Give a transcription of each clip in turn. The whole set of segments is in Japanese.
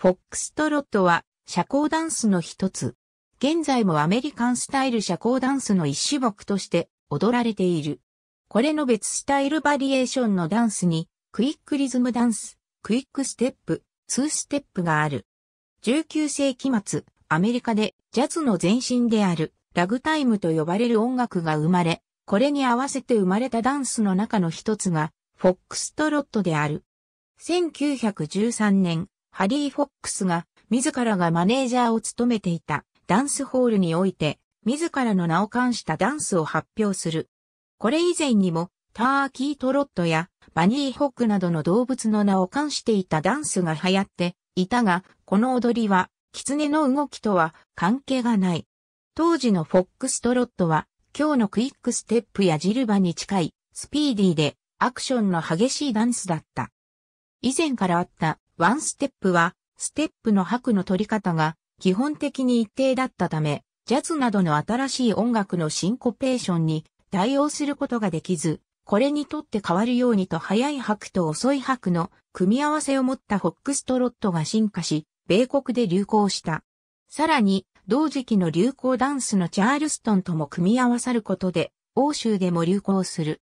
フォックストロットは社交ダンスの一つ。現在もアメリカンスタイル社交ダンスの一種目として踊られている。これの別スタイルバリエーションのダンスに、クイックリズムダンス、クイックステップ、ツーステップがある。19世紀末、アメリカでジャズの前身であるラグタイムと呼ばれる音楽が生まれ、これに合わせて生まれたダンスの中の一つが、フォックストロットである。1913年、ハリー・フォックスが自らがマネージャーを務めていたダンスホールにおいて自らの名を冠したダンスを発表する。これ以前にもターキートロットやバニーホックなどの動物の名を冠していたダンスが流行っていたが、この踊りは狐の動きとは関係がない。当時のフォックストロットは今日のクイックステップやジルバに近いスピーディーでアクションの激しいダンスだった。以前からあったワンステップは、ステップの拍の取り方が基本的に一定だったため、ジャズなどの新しい音楽のシンコペーションに対応することができず、これにとって変わるようにと早い拍と遅い拍の組み合わせを持ったホックストロットが進化し、米国で流行した。さらに、同時期の流行ダンスのチャールストンとも組み合わさることで、欧州でも流行する。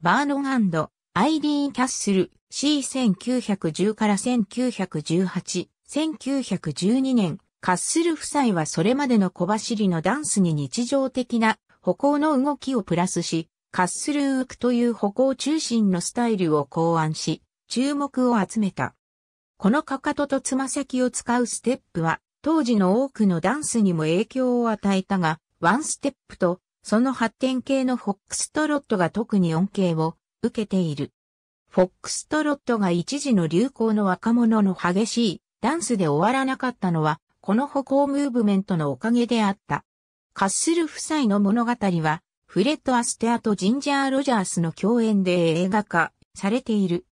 バーノンアイリーン・キャッスル、C1910 から1918、1912年、カッスル夫妻はそれまでの小走りのダンスに日常的な歩行の動きをプラスし、カッスルークという歩行中心のスタイルを考案し、注目を集めた。このかかととつま先を使うステップは、当時の多くのダンスにも影響を与えたが、ワンステップと、その発展系のフォックストロットが特に恩恵を受けている。フォックストロットが一時の流行の若者の激しいダンスで終わらなかったのは、この歩行ムーブメントのおかげであった。カッスル夫妻の物語は、フレッド・アステアとジンジャー・ロジャースの共演で映画化されている。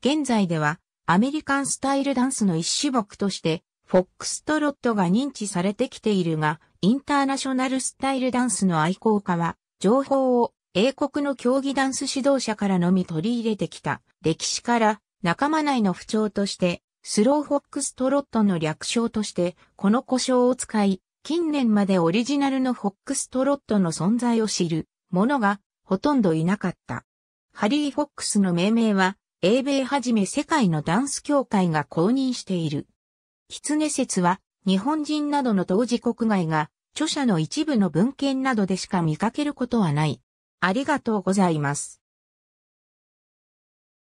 現在では、アメリカンスタイルダンスの一種目として、フォックストロットが認知されてきているが、インターナショナルスタイルダンスの愛好家は、情報を英国の競技ダンス指導者からのみ取り入れてきた歴史から仲間内の不調としてスローフォックストロットの略称としてこの故障を使い近年までオリジナルのフォックストロットの存在を知る者がほとんどいなかった。ハリー・フォックスの命名は英米はじめ世界のダンス協会が公認している。狐説は日本人などの当時国外が著者の一部の文献などでしか見かけることはない。ありがとうございます。